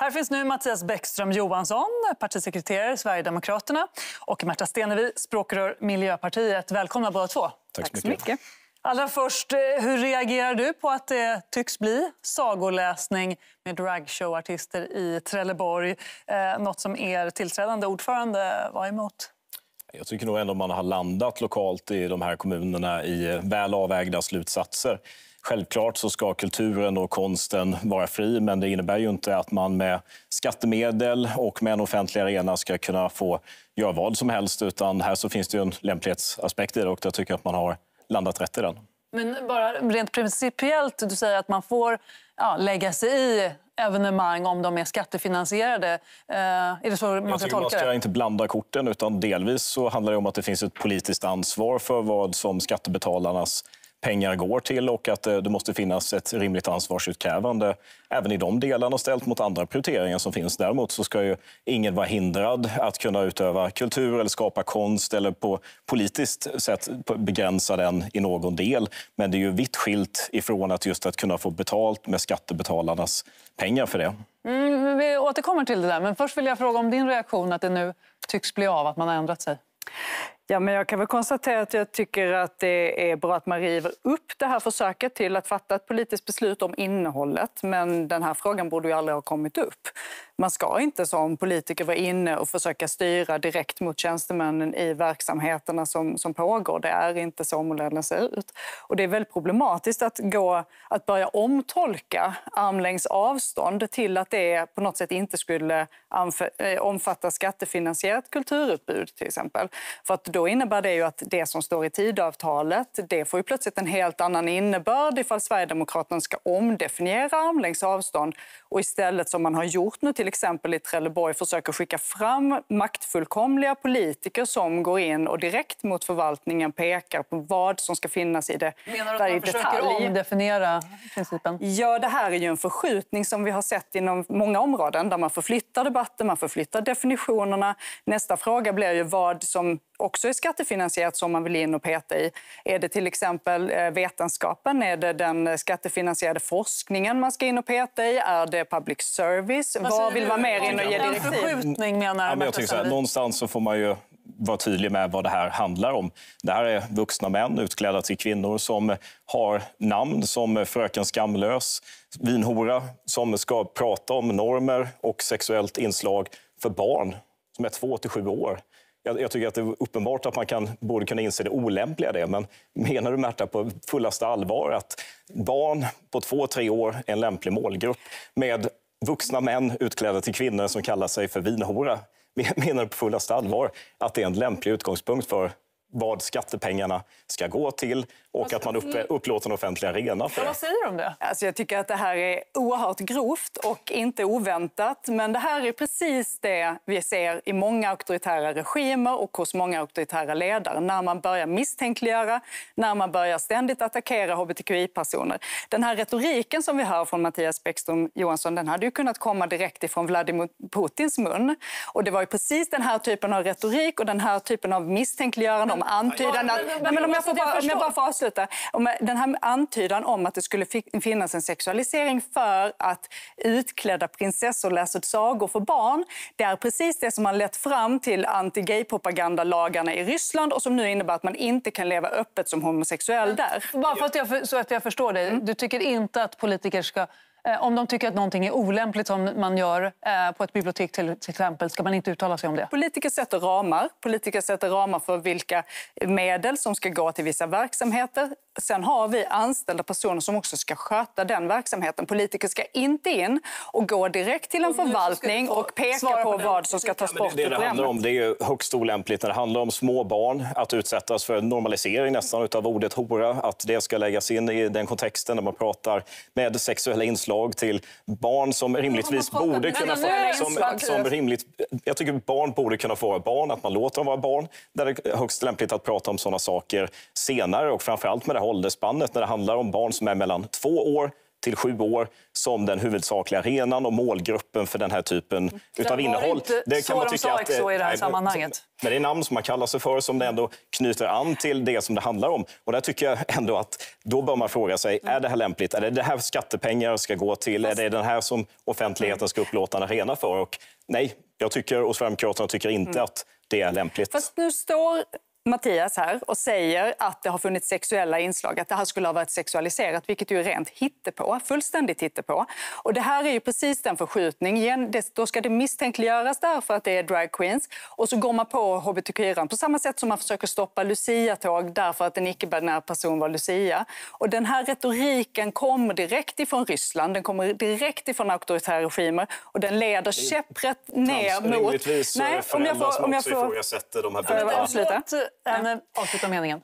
Här finns nu Mattias Bäckström Johansson, partisekreterare Sverigedemokraterna och Märta Stenevi, språkrör Miljöpartiet. Välkomna båda två. Tack så Tack så mycket. Allra först, eh, hur reagerar du på att det tycks bli sagoläsning med dragshowartister i Trelleborg? Eh, något som er tillträdande ordförande var emot. Jag tycker nog ändå man har landat lokalt i de här kommunerna i väl avvägda slutsatser. Självklart så ska kulturen och konsten vara fri men det innebär ju inte att man med skattemedel och med en offentlig arena ska kunna få göra vad som helst. utan Här så finns det en lämplighetsaspekt i det och jag tycker att man har landat rätt i den. Men bara rent principiellt, du säger att man får ja, lägga sig i evenemang om de är skattefinansierade. Eh, är det så man ska tolka det? man ska inte blanda korten. utan Delvis så handlar det om att det finns ett politiskt ansvar för vad som skattebetalarnas pengar går till och att eh, det måste finnas ett rimligt ansvarsutkrävande även i de delarna ställt mot andra prioriteringar som finns. Däremot så ska ju ingen vara hindrad att kunna utöva kultur eller skapa konst eller på politiskt sätt begränsa den i någon del. Men det är ju vitt skilt ifrån att just att kunna få betalt med skattebetalarnas pengar för det. Mm, vi återkommer till det där, men först vill jag fråga om din reaktion att det nu tycks bli av att man har ändrat sig. Ja, men jag kan väl konstatera att jag tycker att det är bra att man river upp det här försöket till att fatta ett politiskt beslut om innehållet. Men den här frågan borde ju aldrig ha kommit upp. Man ska inte som politiker vara inne och försöka styra direkt mot tjänstemännen i verksamheterna som, som pågår. Det är inte så modellen ser ut. Och det är väldigt problematiskt att, gå, att börja omtolka armlängds avstånd till att det på något sätt inte skulle eh, omfatta skattefinansierat kulturutbud till exempel. För att då då innebär det ju att det som står i tidavtalet det får ju plötsligt en helt annan innebörd ifall Sverigedemokraterna ska omdefiniera armlängds avstånd och istället, som man har gjort nu till exempel i Trelleborg, försöker skicka fram maktfullkomliga politiker som går in och direkt mot förvaltningen pekar på vad som ska finnas i det. Menar du att man försöker detalj. omdefiniera principen? Ja, det här är ju en förskjutning som vi har sett inom många områden där man förflyttar debatten, man förflyttar definitionerna. Nästa fråga blir ju vad som också är skattefinansierat som man vill in och peta i. Är det till exempel eh, vetenskapen? Är det den skattefinansierade forskningen man ska in och peta i? Är det public service? Vad, vill man mer in och ge direktiv? En menar ja, men jag Någonstans så får man ju vara tydlig med vad det här handlar om. Det här är vuxna män utklädda till kvinnor som har namn som Fröken Skamlös, vinhora som ska prata om normer och sexuellt inslag för barn som är två till sju år jag, jag, tycker att det är uppenbart att man kan, borde kunna inse det olämpliga i det. Men menar du, Märta, på fullaste allvar att barn på två, tre år är en lämplig målgrupp med vuxna män utklädda till kvinnor som kallar sig för vinhora? Menar du på fullaste allvar att det är en lämplig utgångspunkt för vad skattepengarna ska gå till och att man upp, upplåter en offentlig arena för det. Vad säger du om Alltså jag tycker att det här är oerhört grovt och inte oväntat. Men det här är precis det vi ser i många auktoritära regimer och hos många auktoritära ledare. När man börjar misstänkliggöra, när man börjar ständigt attackera hbtqi-personer. Den här retoriken som vi hör från Mattias Bäckström Johansson den hade ju kunnat komma direkt ifrån Vladimir Putins mun. Och det var ju precis den här typen av retorik och den här typen av misstänkliggörande liksom antydan... Ja, nej, men om, jag får bara, om jag bara får avsluta. Den här antydan om att det skulle finnas en sexualisering för att utklädda prinsessor läser sagor för barn. Det är precis det som har lett fram till anti-gay-propagandalagarna i Ryssland och som nu innebär att man inte kan leva öppet som homosexuell där. Bara för att jag, så att jag förstår dig. Mm. Du tycker inte att politiker ska Eh, om de tycker att någonting är olämpligt som man gör eh, på ett bibliotek till, exempel, ska man inte uttala sig om det? Politiker sätter ramar. Politiker sätter ramar för vilka medel som ska gå till vissa verksamheter. Sen har vi anställda personer som också ska sköta den verksamheten. Politiker ska inte in och gå direkt till en förvaltning och peka på, på vad som ska tas bort. Det, det, det, handlar om, det är högst olämpligt när det handlar om små barn, att utsättas för normalisering nästan av ordet hora, att det ska läggas in i den kontexten när man pratar med sexuella inslag till barn som rimligtvis borde kunna få... Som, som rimligt, jag tycker barn borde kunna få vara barn, att man låter dem vara barn. Där är högst lämpligt att prata om sådana saker senare och framförallt med det håll. Det när det handlar om barn som är mellan två år till sju år som den huvudsakliga arenan och målgruppen för den här typen mm. av innehåll. det kan man tycka att, i det här nej, sammanhanget. Men det är namn som man kallar sig för som det ändå knyter an till det som det handlar om. Och där tycker jag ändå att då bör man fråga sig, mm. är det här lämpligt? Är det det här skattepengar ska gå till? Fast... Är det den här som offentligheten ska upplåta en arena för? Och nej, jag tycker och Sverigedemokraterna tycker inte mm. att det är lämpligt. Fast nu står Mattias här och säger att det har funnits sexuella inslag, att det här skulle ha varit sexualiserat, vilket ju är rent hittepå, fullständigt hittepå. Och det här är ju precis den förskjutningen. det, då ska det misstänkliggöras därför att det är drag queens. och så går man på hbtq på samma sätt som man försöker stoppa Lucia-tåg därför att en icke-binär person var Lucia. Och den här retoriken kommer direkt ifrån Ryssland, den kommer direkt ifrån auktoritära regimer och den leder käpprätt ner mot... Rimligtvis eh, Nej, om jag får, om jag får... ifrågasätter de här bitarna. Avsluta eh, men, avsluta meningen.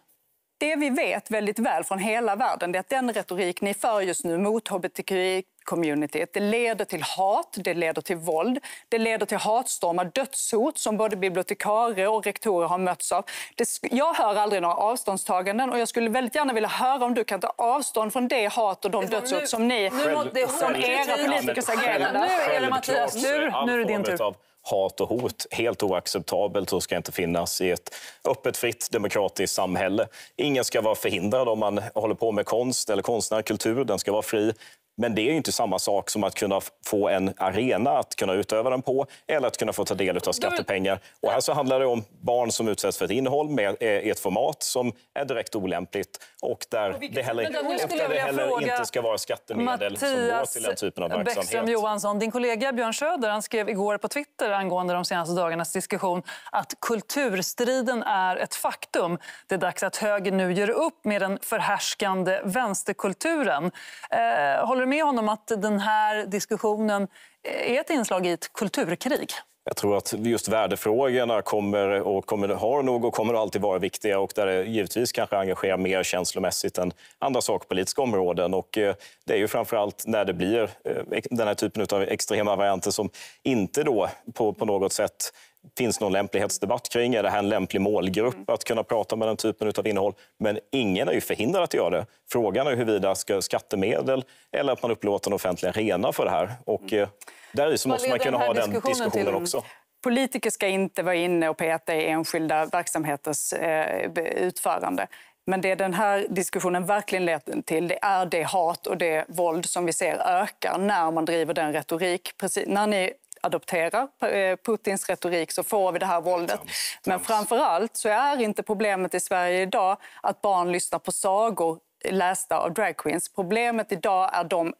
Det vi vet väldigt väl från hela världen är att den retorik ni för just nu mot hbtqi communityt. Det leder till hat, det leder till våld, det leder till hatstormar, dödshot som både bibliotekarier och rektorer har mötts av. Det, jag hör aldrig några avståndstaganden och jag skulle väldigt gärna vilja höra om du kan ta avstånd från det hat och de dödshot som ni, själv, som era politikers agerande. Nu är det Mattias, nu, nu är det din tur hat och hot helt oacceptabelt och ska inte finnas i ett öppet, fritt, demokratiskt samhälle. Ingen ska vara förhindrad om man håller på med konst eller konstnär, kultur. Den ska vara fri. Men det är inte samma sak som att kunna få en arena att kunna utöva den på eller att kunna få ta del av skattepengar. Och här så handlar det om barn som utsätts för ett innehåll med eh, ett format som är direkt olämpligt och där det heller, där det heller inte ska vara skattemedel Mattias som går till den typen av verksamhet. Bäckström Johansson, din kollega Björn Söder han skrev igår på Twitter angående de senaste dagarnas diskussion att kulturstriden är ett faktum. Det är dags att höger nu gör upp med den förhärskande vänsterkulturen. Eh, håller du med honom att den här diskussionen eh, är ett inslag i ett kulturkrig? Jag tror att just värdefrågorna kommer och kommer, har nog och kommer alltid vara viktiga och där det givetvis kanske engagerar mer känslomässigt än andra sakpolitiska områden. Och eh, det är ju framförallt när det blir eh, den här typen av extrema varianter som inte då på, på något sätt finns någon lämplighetsdebatt kring. Är det här en lämplig målgrupp att kunna prata med den typen av innehåll? Men ingen är ju förhindrad att göra det. Frågan är huruvida ska skattemedel eller att man upplåter en offentlig arena för det här. Och mm. eh, där så måste man kunna ha den diskussionen också. Politiker ska inte vara inne och peta i enskilda verksamheters eh, utförande. Men det den här diskussionen verkligen leder till det är det hat och det våld som vi ser ökar när man driver den retorik. Precis, när ni adopterar eh, Putins retorik så får vi det här våldet. Men framför allt så är inte problemet i Sverige idag att barn lyssnar på sagor lästa av dragqueens. Problemet idag är de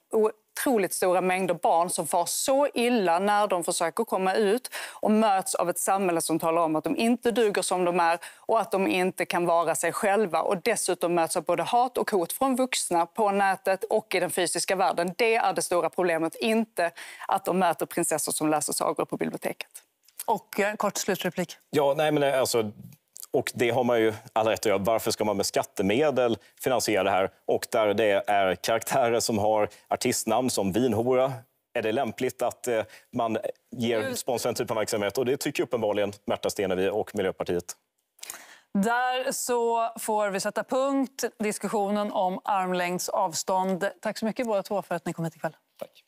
otroligt stora mängder barn som far så illa när de försöker komma ut och möts av ett samhälle som talar om att de inte duger som de är och att de inte kan vara sig själva. Och dessutom möts av både hat och hot från vuxna på nätet och i den fysiska världen. Det är det stora problemet, inte att de möter prinsessor som läser sagor på biblioteket. Och eh, kort slutreplik. Ja, nej, men eh, alltså, och det har man ju all rätt att göra. Varför ska man med skattemedel finansiera det här? Och där det är karaktärer som har artistnamn som vinhora, är det lämpligt att eh, man ger sponsor en typ av verksamhet? Och det tycker uppenbarligen Märta Stenevi och Miljöpartiet. Där så får vi sätta punkt diskussionen om armlängds avstånd. Tack så mycket båda två för att ni kom hit ikväll. Tack.